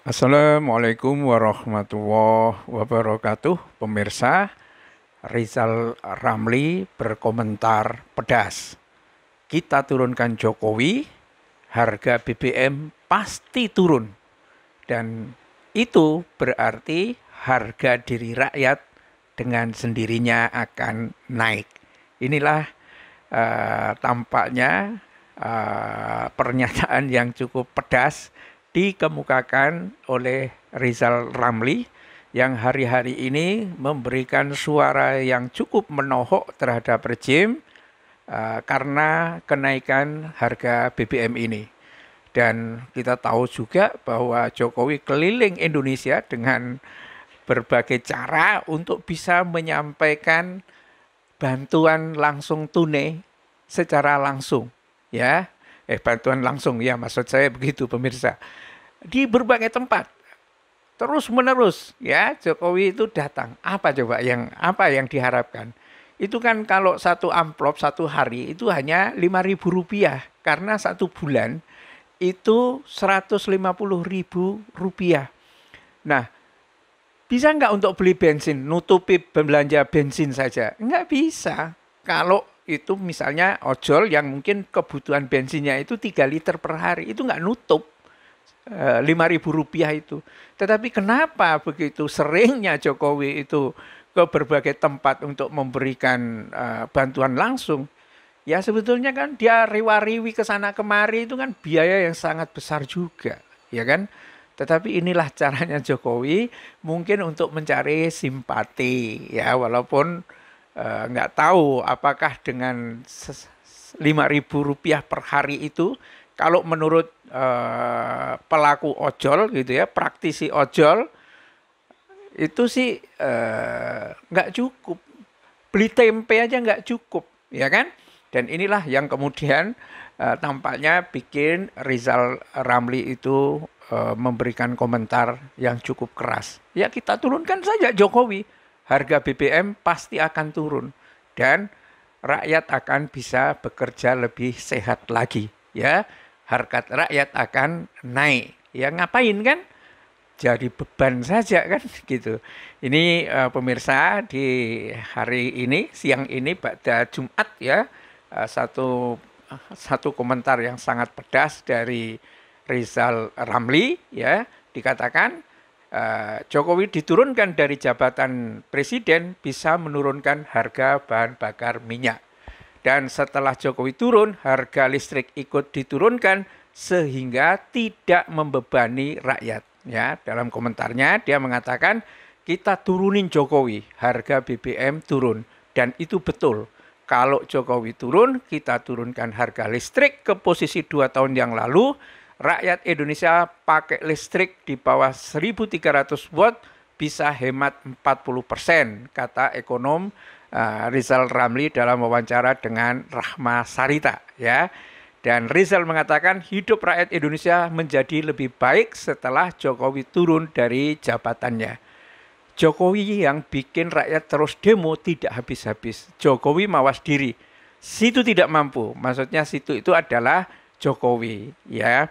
Assalamualaikum warahmatullahi wabarakatuh. Pemirsa, Rizal Ramli berkomentar pedas. Kita turunkan Jokowi, harga BBM pasti turun. Dan itu berarti harga diri rakyat dengan sendirinya akan naik. Inilah uh, tampaknya uh, pernyataan yang cukup pedas dikemukakan oleh Rizal Ramli yang hari-hari ini memberikan suara yang cukup menohok terhadap rejim uh, karena kenaikan harga BBM ini. Dan kita tahu juga bahwa Jokowi keliling Indonesia dengan berbagai cara untuk bisa menyampaikan bantuan langsung tunai secara langsung ya eh bantuan langsung ya maksud saya begitu pemirsa di berbagai tempat terus menerus ya Jokowi itu datang apa coba yang apa yang diharapkan itu kan kalau satu amplop satu hari itu hanya lima ribu rupiah karena satu bulan itu seratus lima puluh ribu rupiah nah bisa nggak untuk beli bensin nutupi belanja bensin saja nggak bisa kalau itu misalnya ojol yang mungkin kebutuhan bensinnya itu 3 liter per hari itu nggak nutup eh, lima ribu rupiah itu. Tetapi kenapa begitu seringnya Jokowi itu ke berbagai tempat untuk memberikan eh, bantuan langsung? Ya sebetulnya kan dia riwa-riwi ke sana kemari itu kan biaya yang sangat besar juga, ya kan? Tetapi inilah caranya Jokowi mungkin untuk mencari simpati ya walaupun Eh, nggak tahu apakah dengan lima ribu rupiah per hari itu kalau menurut uh, pelaku ojol gitu ya, praktisi ojol itu sih eh, nggak cukup. Beli tempe aja nggak cukup, ya kan? Dan inilah yang kemudian eh, tampaknya bikin Rizal Ramli itu eh, memberikan komentar yang cukup keras. Ya kita turunkan saja Jokowi harga BBM pasti akan turun dan rakyat akan bisa bekerja lebih sehat lagi ya harkat rakyat akan naik ya ngapain kan jadi beban saja kan gitu ini uh, pemirsa di hari ini siang ini pada Jumat ya uh, satu satu komentar yang sangat pedas dari Rizal Ramli ya dikatakan Eh, Jokowi diturunkan dari jabatan presiden bisa menurunkan harga bahan bakar minyak. Dan setelah Jokowi turun, harga listrik ikut diturunkan sehingga tidak membebani rakyat. Ya, dalam komentarnya dia mengatakan kita turunin Jokowi, harga BBM turun dan itu betul. Kalau Jokowi turun, kita turunkan harga listrik ke posisi dua tahun yang lalu rakyat Indonesia pakai listrik di bawah 1300 watt bisa hemat 40% kata ekonom uh, Rizal Ramli dalam wawancara dengan Rahma Sarita ya. Dan Rizal mengatakan hidup rakyat Indonesia menjadi lebih baik setelah Jokowi turun dari jabatannya. Jokowi yang bikin rakyat terus demo tidak habis-habis. Jokowi mawas diri. Situ tidak mampu. Maksudnya situ itu adalah Jokowi ya.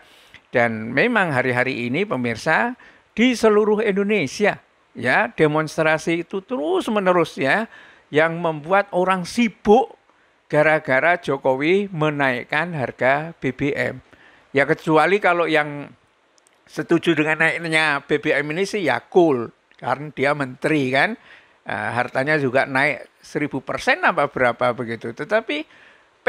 Dan memang hari-hari ini pemirsa di seluruh Indonesia ya demonstrasi itu terus menerus ya yang membuat orang sibuk gara-gara Jokowi menaikkan harga BBM. Ya kecuali kalau yang setuju dengan naiknya BBM ini sih ya cool karena dia menteri kan ah, hartanya juga naik seribu persen apa berapa begitu. Tetapi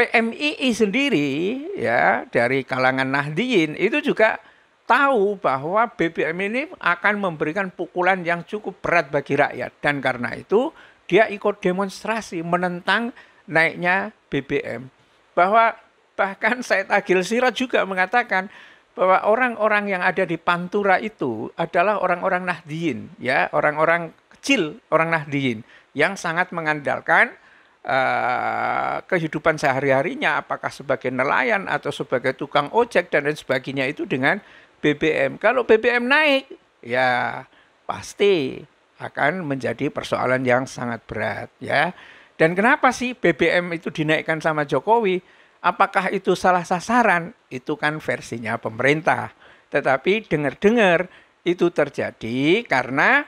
PMII sendiri ya dari kalangan Nahdiyin itu juga tahu bahwa BBM ini akan memberikan pukulan yang cukup berat bagi rakyat dan karena itu dia ikut demonstrasi menentang naiknya BBM bahwa bahkan Said Agil Sirat juga mengatakan bahwa orang-orang yang ada di Pantura itu adalah orang-orang Nahdiyin ya orang-orang kecil orang Nahdiyin yang sangat mengandalkan Eh, kehidupan sehari-harinya, apakah sebagai nelayan atau sebagai tukang ojek dan lain sebagainya itu dengan BBM. Kalau BBM naik, ya pasti akan menjadi persoalan yang sangat berat, ya. Dan kenapa sih BBM itu dinaikkan sama Jokowi? Apakah itu salah sasaran? Itu kan versinya pemerintah. Tetapi dengar-dengar itu terjadi karena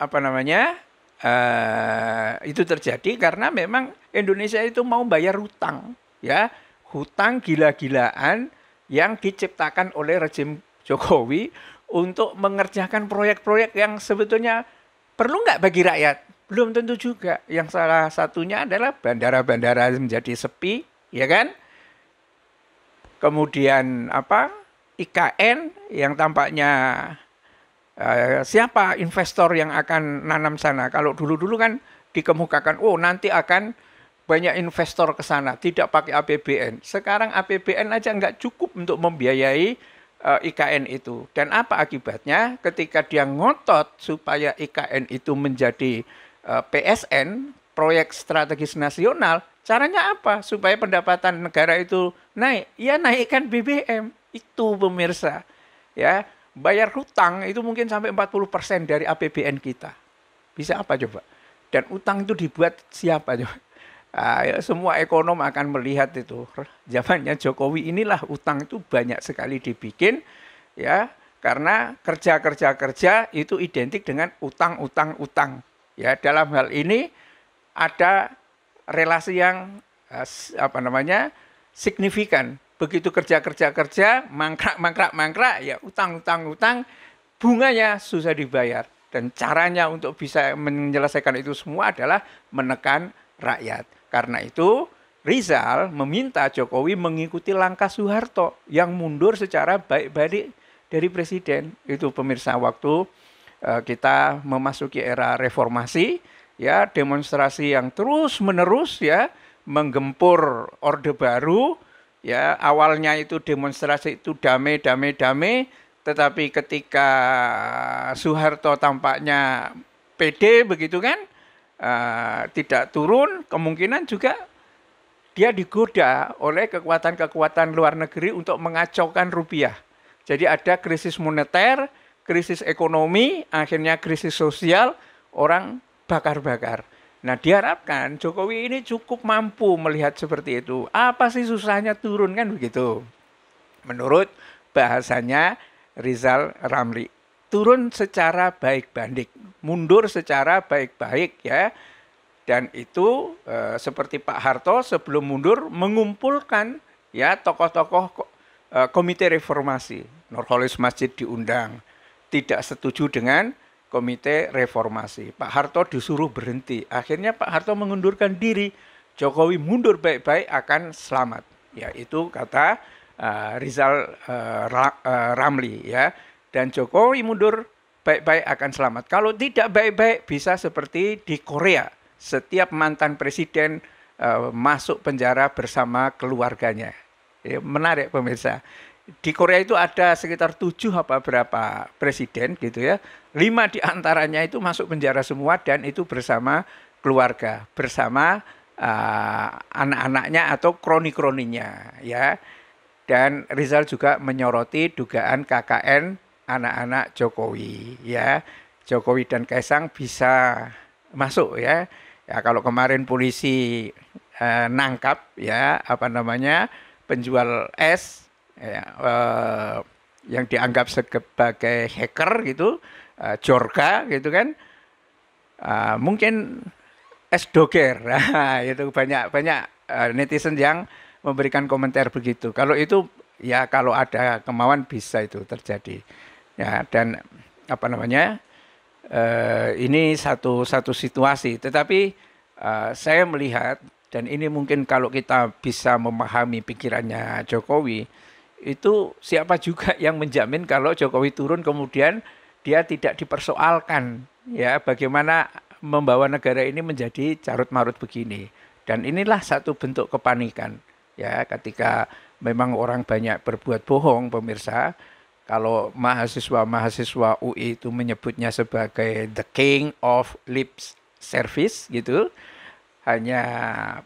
apa namanya? uh, itu terjadi karena memang Indonesia itu mau bayar hutang ya hutang gila-gilaan yang diciptakan oleh rezim Jokowi untuk mengerjakan proyek-proyek yang sebetulnya perlu nggak bagi rakyat belum tentu juga yang salah satunya adalah bandara-bandara menjadi sepi ya kan kemudian apa IKN yang tampaknya Eh, siapa investor yang akan nanam sana. Kalau dulu-dulu kan dikemukakan, oh nanti akan banyak investor ke sana, tidak pakai APBN. Sekarang APBN aja nggak cukup untuk membiayai uh, eh, IKN itu. Dan apa akibatnya? Ketika dia ngotot supaya IKN itu menjadi uh, eh, PSN, proyek strategis nasional, caranya apa supaya pendapatan negara itu naik? Ya naikkan BBM itu pemirsa. Ya, bayar hutang itu mungkin sampai 40% dari APBN kita. Bisa apa coba? Dan utang itu dibuat siapa coba? Ah, ya, semua ekonom akan melihat itu zamannya Jokowi inilah utang itu banyak sekali dibikin ya karena kerja kerja kerja itu identik dengan utang utang utang ya dalam hal ini ada relasi yang eh, apa namanya signifikan begitu kerja kerja kerja mangkrak mangkrak mangkrak ya utang utang utang bunganya susah dibayar dan caranya untuk bisa menyelesaikan itu semua adalah menekan rakyat karena itu Rizal meminta Jokowi mengikuti langkah Soeharto yang mundur secara baik-baik dari presiden itu pemirsa waktu eh, kita memasuki era reformasi ya demonstrasi yang terus menerus ya menggempur orde baru ya awalnya itu demonstrasi itu damai damai damai tetapi ketika eh, Soeharto tampaknya PD begitu kan uh, tidak turun kemungkinan juga dia digoda oleh kekuatan-kekuatan luar negeri untuk mengacaukan rupiah jadi ada krisis moneter krisis ekonomi akhirnya krisis sosial orang bakar-bakar Nah diharapkan Jokowi ini cukup mampu melihat seperti itu. Apa sih susahnya turun kan begitu? Menurut bahasanya Rizal Ramli. Turun secara baik-baik, mundur secara baik-baik ya. Dan itu e, seperti Pak Harto sebelum mundur mengumpulkan ya tokoh-tokoh e, komite reformasi. Nurholis Masjid diundang, tidak setuju dengan Komite Reformasi. Pak Harto disuruh berhenti. Akhirnya Pak Harto mengundurkan diri. Jokowi mundur baik-baik akan selamat. Ya itu kata uh, Rizal uh, Ra, uh, Ramli ya. Dan Jokowi mundur baik-baik akan selamat. Kalau tidak baik-baik bisa seperti di Korea. Setiap mantan presiden uh, masuk penjara bersama keluarganya. Ya, menarik pemirsa di Korea itu ada sekitar tujuh apa berapa presiden gitu ya. Lima di antaranya itu masuk penjara semua dan itu bersama keluarga, bersama uh, anak-anaknya atau kroni-kroninya ya. Dan Rizal juga menyoroti dugaan KKN anak-anak Jokowi ya. Jokowi dan Kaisang bisa masuk ya. Ya kalau kemarin polisi uh, nangkap ya apa namanya penjual es ya, uh, yang dianggap sebagai hacker gitu, uh, Jorka gitu kan, uh, mungkin es doger, nah, itu banyak banyak uh, netizen yang memberikan komentar begitu. Kalau itu ya kalau ada kemauan bisa itu terjadi, ya dan apa namanya uh, ini satu satu situasi, tetapi uh, saya melihat dan ini mungkin kalau kita bisa memahami pikirannya Jokowi itu siapa juga yang menjamin kalau Jokowi turun kemudian dia tidak dipersoalkan ya bagaimana membawa negara ini menjadi carut marut begini dan inilah satu bentuk kepanikan ya ketika memang orang banyak berbuat bohong pemirsa kalau mahasiswa-mahasiswa UI itu menyebutnya sebagai the king of lip service gitu hanya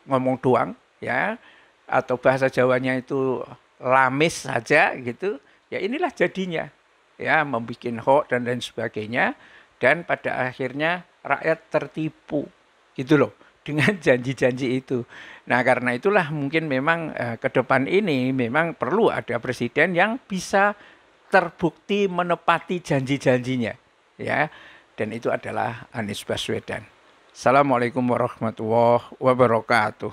ngomong doang ya atau bahasa Jawanya itu lamis saja gitu ya inilah jadinya ya membuat hoax dan lain sebagainya dan pada akhirnya rakyat tertipu gitu loh dengan janji-janji itu. Nah karena itulah mungkin memang eh, ke depan ini memang perlu ada presiden yang bisa terbukti menepati janji-janjinya ya dan itu adalah Anies Baswedan. Assalamualaikum warahmatullahi wabarakatuh.